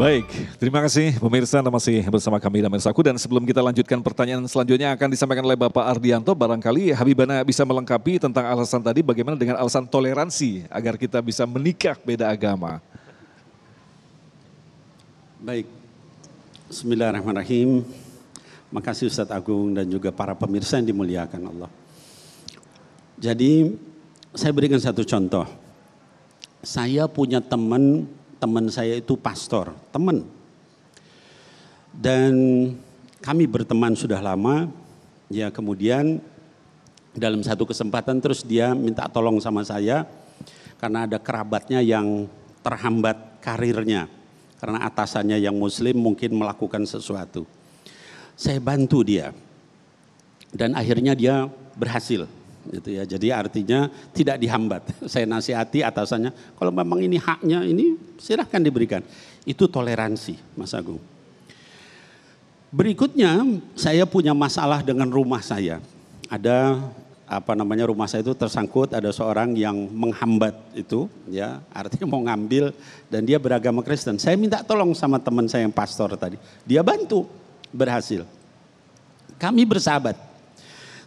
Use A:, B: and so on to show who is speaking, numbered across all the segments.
A: Baik, terima kasih pemirsa Anda masih bersama kami dan Mirsaku dan sebelum kita lanjutkan pertanyaan selanjutnya akan disampaikan oleh Bapak Ardianto barangkali Habibana bisa melengkapi tentang alasan tadi bagaimana dengan alasan toleransi agar kita bisa menikah beda agama.
B: Baik. Bismillahirrahmanirrahim. Makasih Ustadz Agung dan juga para pemirsa yang dimuliakan Allah. Jadi saya berikan satu contoh. Saya punya teman teman saya itu pastor, teman. Dan kami berteman sudah lama, ya kemudian dalam satu kesempatan terus dia minta tolong sama saya karena ada kerabatnya yang terhambat karirnya karena atasannya yang muslim mungkin melakukan sesuatu. Saya bantu dia dan akhirnya dia berhasil Gitu ya. Jadi artinya tidak dihambat. Saya nasihati atasannya, kalau memang ini haknya ini silahkan diberikan. Itu toleransi, Mas Agung. Berikutnya saya punya masalah dengan rumah saya. Ada apa namanya rumah saya itu tersangkut ada seorang yang menghambat itu ya artinya mau ngambil dan dia beragama Kristen saya minta tolong sama teman saya yang pastor tadi dia bantu berhasil kami bersahabat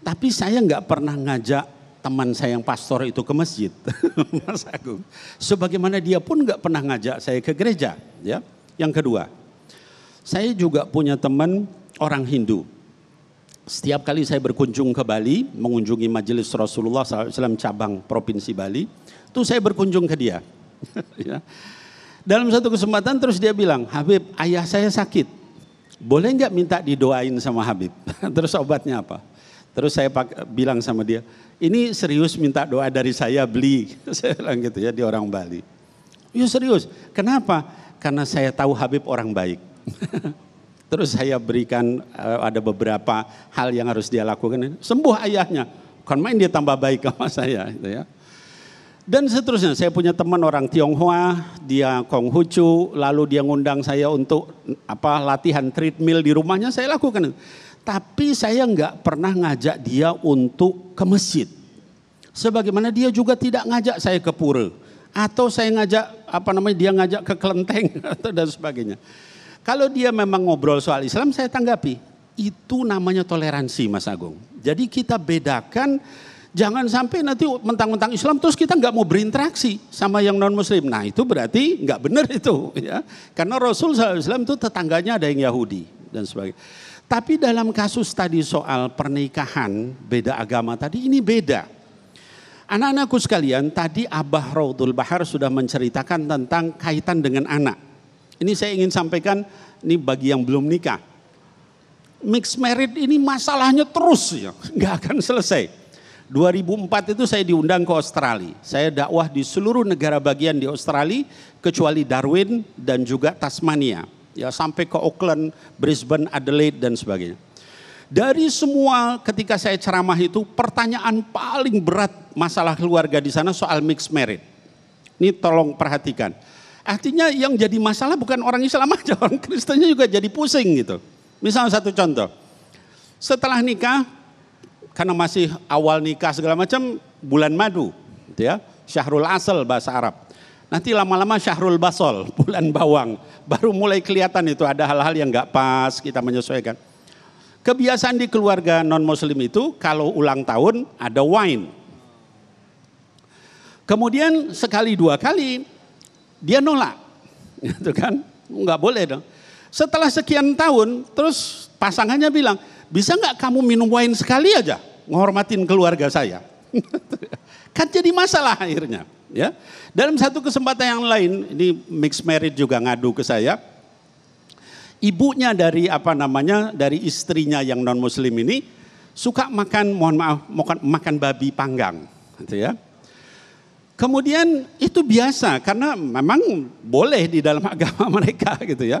B: tapi saya nggak pernah ngajak teman saya yang pastor itu ke masjid, Mas Agung. Sebagaimana dia pun nggak pernah ngajak saya ke gereja, ya. Yang kedua, saya juga punya teman orang Hindu. Setiap kali saya berkunjung ke Bali, mengunjungi majelis Rasulullah SAW cabang provinsi Bali, tuh saya berkunjung ke dia. Ya. Dalam satu kesempatan terus dia bilang, Habib, ayah saya sakit. Boleh nggak minta didoain sama Habib? terus obatnya apa? Terus saya pak, bilang sama dia, ini serius minta doa dari saya beli. saya bilang gitu ya, di orang Bali. Ya serius, kenapa? Karena saya tahu Habib orang baik. Terus saya berikan eh, ada beberapa hal yang harus dia lakukan. Sembuh ayahnya. Kan main dia tambah baik sama saya. Gitu ya. Dan seterusnya, saya punya teman orang Tionghoa, dia Konghucu, lalu dia ngundang saya untuk apa latihan treadmill di rumahnya, saya lakukan. Tapi saya nggak pernah ngajak dia untuk ke masjid. Sebagaimana dia juga tidak ngajak saya ke pura. Atau saya ngajak, apa namanya, dia ngajak ke kelenteng atau dan sebagainya. Kalau dia memang ngobrol soal Islam, saya tanggapi. Itu namanya toleransi Mas Agung. Jadi kita bedakan Jangan sampai nanti mentang-mentang Islam terus kita nggak mau berinteraksi sama yang non Muslim. Nah itu berarti nggak benar itu, ya. Karena Rasul SAW itu tetangganya ada yang Yahudi dan sebagainya. Tapi dalam kasus tadi soal pernikahan beda agama tadi ini beda. Anak-anakku sekalian, tadi Abah Raudul Bahar sudah menceritakan tentang kaitan dengan anak. Ini saya ingin sampaikan ini bagi yang belum nikah. Mixed marriage ini masalahnya terus ya, nggak akan selesai. 2004 itu saya diundang ke Australia. Saya dakwah di seluruh negara bagian di Australia kecuali Darwin dan juga Tasmania ya sampai ke Auckland, Brisbane, Adelaide dan sebagainya. Dari semua ketika saya ceramah itu pertanyaan paling berat masalah keluarga di sana soal mixed marriage. Ini tolong perhatikan. Artinya yang jadi masalah bukan orang Islam aja, orang Kristennya juga jadi pusing gitu. Misal satu contoh. Setelah nikah karena masih awal nikah segala macam bulan madu gitu ya, Syahrul Asal bahasa Arab. Nanti lama-lama syahrul basol, bulan bawang. Baru mulai kelihatan itu ada hal-hal yang gak pas, kita menyesuaikan. Kebiasaan di keluarga non-muslim itu kalau ulang tahun ada wine. Kemudian sekali dua kali dia nolak. Gitu kan? Nggak boleh dong. Setelah sekian tahun terus pasangannya bilang, bisa nggak kamu minum wine sekali aja? Menghormatin keluarga saya. kan jadi masalah akhirnya ya. Dalam satu kesempatan yang lain, ini mixed marriage juga ngadu ke saya. Ibunya dari apa namanya, dari istrinya yang non muslim ini suka makan mohon maaf makan, makan babi panggang, gitu ya. Kemudian itu biasa karena memang boleh di dalam agama mereka gitu ya.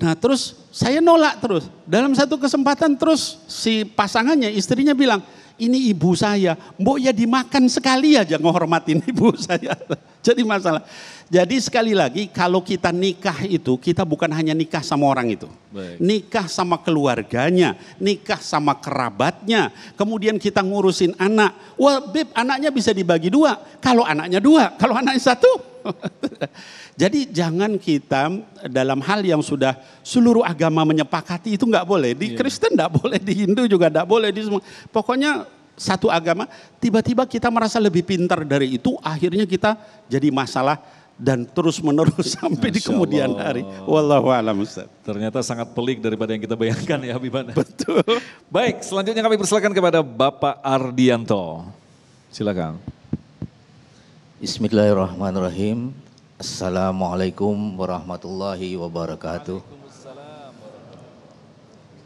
B: Nah terus saya nolak terus. Dalam satu kesempatan terus si pasangannya istrinya bilang, ini ibu saya. Mbok ya dimakan sekali aja ngehormatin ibu saya. Jadi masalah. Jadi sekali lagi kalau kita nikah itu kita bukan hanya nikah sama orang itu. Baik. Nikah sama keluarganya, nikah sama kerabatnya. Kemudian kita ngurusin anak. Wah, beb, anaknya bisa dibagi dua. Kalau anaknya dua, kalau anaknya satu, Jadi jangan kita dalam hal yang sudah seluruh agama menyepakati itu nggak boleh. Di iya. Kristen nggak boleh, di Hindu juga nggak boleh. Di semua. Pokoknya satu agama, tiba-tiba kita merasa lebih pintar dari itu, akhirnya kita jadi masalah
A: dan terus menerus sampai di kemudian hari. Wallahu a'lam Ternyata sangat pelik daripada yang kita bayangkan ya Habibana. Betul. Baik, selanjutnya kami persilakan kepada Bapak
C: Ardianto. Silakan. Bismillahirrahmanirrahim. Assalamualaikum warahmatullahi wabarakatuh.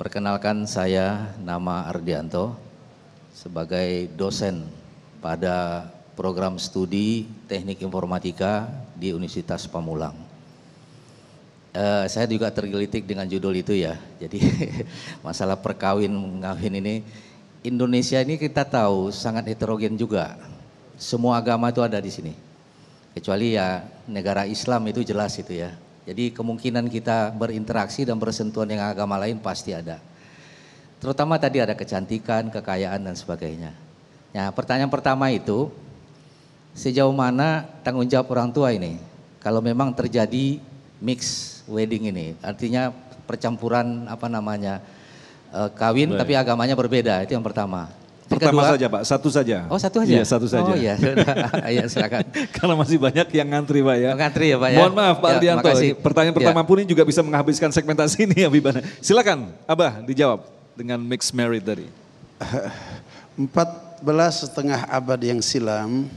C: Perkenalkan saya nama Ardianto sebagai dosen pada program studi Teknik Informatika di Universitas Pamulang. Uh, saya juga tergelitik dengan judul itu ya. Jadi masalah perkawin ngawin ini Indonesia ini kita tahu sangat heterogen juga semua agama itu ada di sini. Kecuali ya negara Islam itu jelas itu ya. Jadi kemungkinan kita berinteraksi dan bersentuhan dengan agama lain pasti ada. Terutama tadi ada kecantikan, kekayaan dan sebagainya. Nah, pertanyaan pertama itu sejauh mana tanggung jawab orang tua ini? Kalau memang terjadi mix wedding ini, artinya percampuran apa namanya? Eh, kawin Baik. tapi agamanya berbeda, itu yang pertama. Pertama kedua. saja
A: Pak, satu saja.
C: Oh satu saja? Iya satu saja. Oh iya, ya, silakan.
A: kalau masih banyak yang ngantri Pak ya. ngantri ya Pak ya. Mohon maaf Pak ya, Aldianto, pertanyaan ya. pertama ya. pun ini juga bisa menghabiskan segmentasi ini ya Bibana. Silakan Abah dijawab dengan mix merit tadi.
D: belas setengah abad yang silam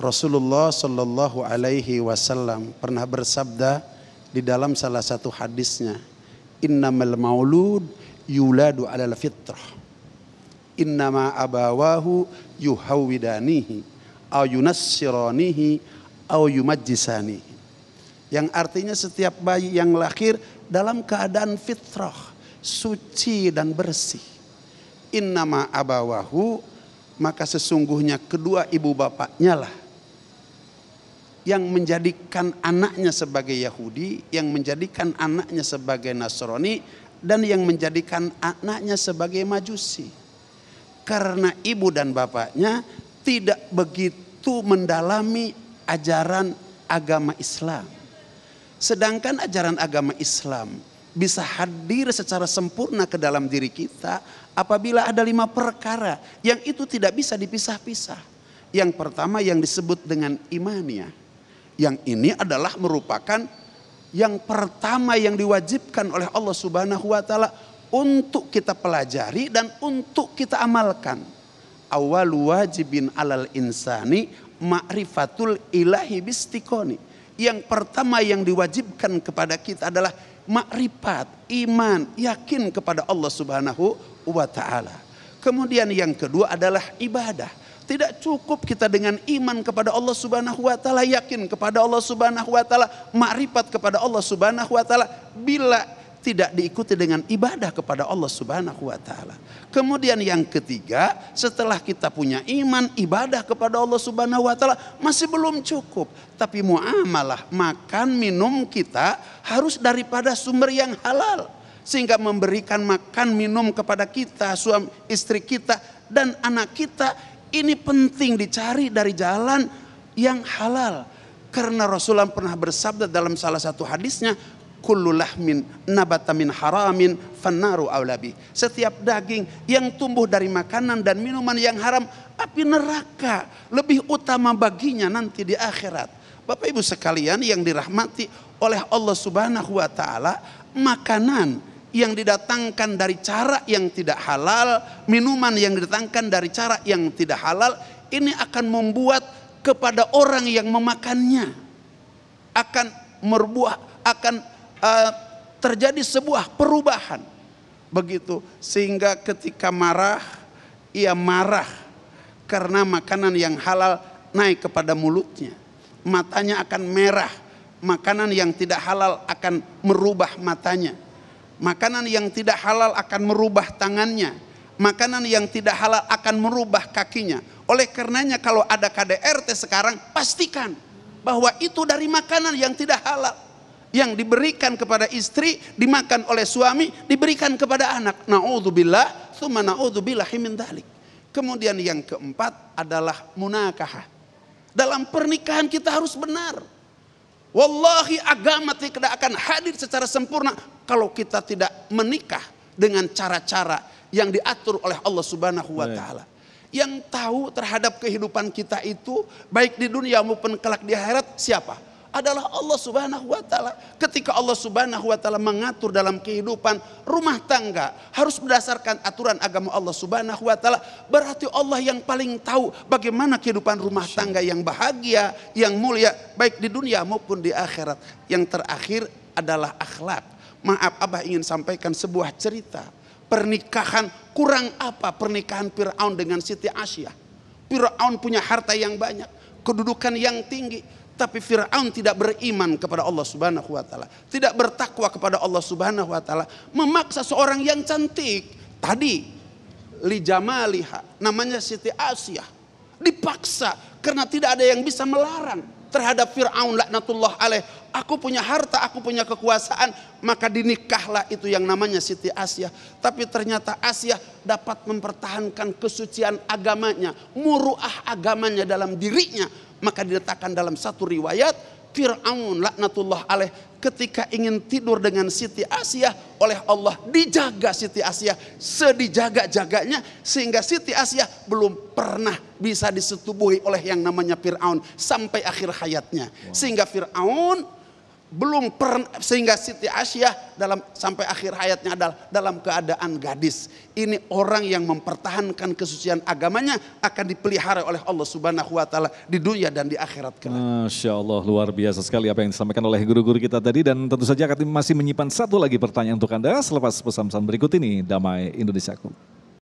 D: Rasulullah Shallallahu Alaihi Wasallam pernah bersabda di dalam salah satu hadisnya, Innamal maulud yuladu alal fitrah innama abawahu yuhawidanihi au yunassiranihi au yumajjisanihi. Yang artinya setiap bayi yang lahir dalam keadaan fitrah, suci dan bersih. Innama abawahu maka sesungguhnya kedua ibu bapaknya lah yang menjadikan anaknya sebagai Yahudi, yang menjadikan anaknya sebagai Nasrani, dan yang menjadikan anaknya sebagai Majusi karena ibu dan bapaknya tidak begitu mendalami ajaran agama Islam. Sedangkan ajaran agama Islam bisa hadir secara sempurna ke dalam diri kita apabila ada lima perkara yang itu tidak bisa dipisah-pisah. Yang pertama yang disebut dengan imania. Yang ini adalah merupakan yang pertama yang diwajibkan oleh Allah Subhanahu wa taala untuk kita pelajari dan untuk kita amalkan. Awal wajibin alal insani ma'rifatul ilahi bistikoni. Yang pertama yang diwajibkan kepada kita adalah makrifat, iman, yakin kepada Allah Subhanahu wa taala. Kemudian yang kedua adalah ibadah. Tidak cukup kita dengan iman kepada Allah Subhanahu wa taala, yakin kepada Allah Subhanahu wa taala, makrifat kepada Allah Subhanahu wa taala bila tidak diikuti dengan ibadah kepada Allah Subhanahu wa taala. Kemudian yang ketiga, setelah kita punya iman, ibadah kepada Allah Subhanahu wa taala masih belum cukup, tapi muamalah, makan minum kita harus daripada sumber yang halal sehingga memberikan makan minum kepada kita, suami istri kita dan anak kita ini penting dicari dari jalan yang halal. Karena Rasulullah pernah bersabda dalam salah satu hadisnya, kullu lahmin nabata min haramin fannaru aulabi. Setiap daging yang tumbuh dari makanan dan minuman yang haram, api neraka lebih utama baginya nanti di akhirat. Bapak Ibu sekalian yang dirahmati oleh Allah Subhanahu wa taala, makanan yang didatangkan dari cara yang tidak halal, minuman yang didatangkan dari cara yang tidak halal, ini akan membuat kepada orang yang memakannya akan merbuah akan Eh, terjadi sebuah perubahan. Begitu sehingga ketika marah ia marah karena makanan yang halal naik kepada mulutnya. Matanya akan merah, makanan yang tidak halal akan merubah matanya. Makanan yang tidak halal akan merubah tangannya. Makanan yang tidak halal akan merubah kakinya. Oleh karenanya kalau ada KDRT sekarang pastikan bahwa itu dari makanan yang tidak halal yang diberikan kepada istri dimakan oleh suami diberikan kepada anak naudzubillah tsumma naudzubillahi min dzalik kemudian yang keempat adalah munakahah dalam pernikahan kita harus benar wallahi agama tidak akan hadir secara sempurna kalau kita tidak menikah dengan cara-cara yang diatur oleh Allah Subhanahu wa taala yang tahu terhadap kehidupan kita itu baik di dunia maupun kelak di akhirat siapa adalah Allah Subhanahu wa taala. Ketika Allah Subhanahu wa taala mengatur dalam kehidupan rumah tangga harus berdasarkan aturan agama Allah Subhanahu wa taala, berarti Allah yang paling tahu bagaimana kehidupan rumah tangga yang bahagia, yang mulia baik di dunia maupun di akhirat. Yang terakhir adalah akhlak. Maaf Abah ingin sampaikan sebuah cerita. Pernikahan kurang apa pernikahan Firaun dengan Siti Asia. Firaun punya harta yang banyak, kedudukan yang tinggi, tapi Fir'aun tidak beriman kepada Allah subhanahu wa ta'ala. Tidak bertakwa kepada Allah subhanahu wa ta'ala. Memaksa seorang yang cantik. Tadi, li jamaliha, namanya Siti Asiyah. Dipaksa karena tidak ada yang bisa melarang terhadap Fir'aun laknatullah alaih. Aku punya harta, aku punya kekuasaan. Maka dinikahlah itu yang namanya Siti Asia. Tapi ternyata Asia dapat mempertahankan kesucian agamanya. Muruah agamanya dalam dirinya. Maka diletakkan dalam satu riwayat Fir'aun laknatullah alaih ketika ingin tidur dengan Siti Asya oleh Allah dijaga Siti Asya sedijaga-jaganya sehingga Siti Asya belum pernah bisa disetubuhi oleh yang namanya Fir'aun sampai akhir hayatnya. Wow. Sehingga Fir'aun belum pernah sehingga Siti Asyah dalam sampai akhir hayatnya adalah dalam keadaan gadis. Ini orang yang mempertahankan kesucian agamanya akan dipelihara oleh Allah Subhanahu wa taala di dunia dan di akhirat
A: kelak. Masya Allah luar biasa sekali apa yang disampaikan oleh guru-guru kita tadi dan tentu saja kami masih menyimpan satu lagi pertanyaan untuk Anda selepas pesan-pesan berikut ini Damai Indonesiaku.